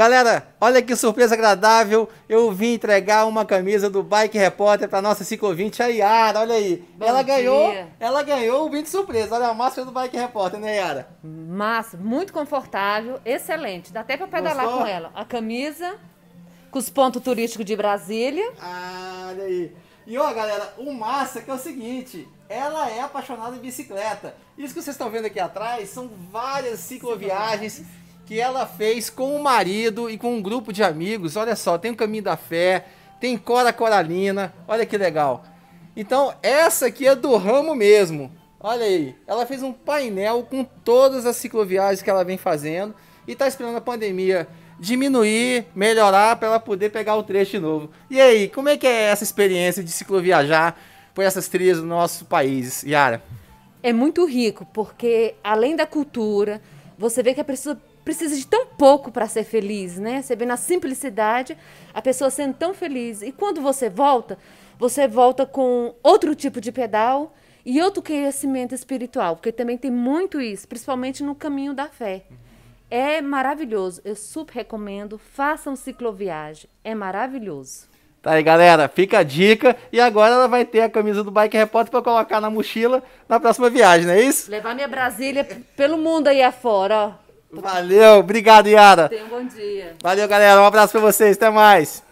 Galera, olha que surpresa agradável. Eu vim entregar uma camisa do Bike Repórter para nossa ciclovinte, a Yara. Olha aí. Bom ela dia. ganhou, ela ganhou o brinde surpresa. Olha a máscara do Bike Repórter, né, Yara? Massa, muito confortável, excelente. Dá até para pedalar Gostou? com ela. A camisa com os pontos turísticos de Brasília. Ah, olha aí. E ó, galera, o massa é que é o seguinte, ela é apaixonada em bicicleta. Isso que vocês estão vendo aqui atrás são várias cicloviagens que ela fez com o marido e com um grupo de amigos. Olha só, tem o Caminho da Fé, tem Cora Coralina, olha que legal. Então, essa aqui é do ramo mesmo. Olha aí, ela fez um painel com todas as cicloviagens que ela vem fazendo e está esperando a pandemia diminuir, melhorar para ela poder pegar o trecho de novo. E aí, como é que é essa experiência de cicloviajar por essas trilhas do nosso país, Yara? É muito rico, porque além da cultura, você vê que a pessoa precisa de tão pouco para ser feliz, né? Você vê na simplicidade a pessoa sendo tão feliz. E quando você volta, você volta com outro tipo de pedal e outro crescimento espiritual, porque também tem muito isso, principalmente no caminho da fé. É maravilhoso, eu super recomendo. Façam cicloviagem, é maravilhoso. Tá aí, galera? Fica a dica. E agora ela vai ter a camisa do Bike Repórter para colocar na mochila na próxima viagem, não é isso? Levar minha Brasília pelo mundo aí afora. Valeu, obrigado, Yara. Tenha um bom dia. Valeu, galera. Um abraço para vocês. Até mais.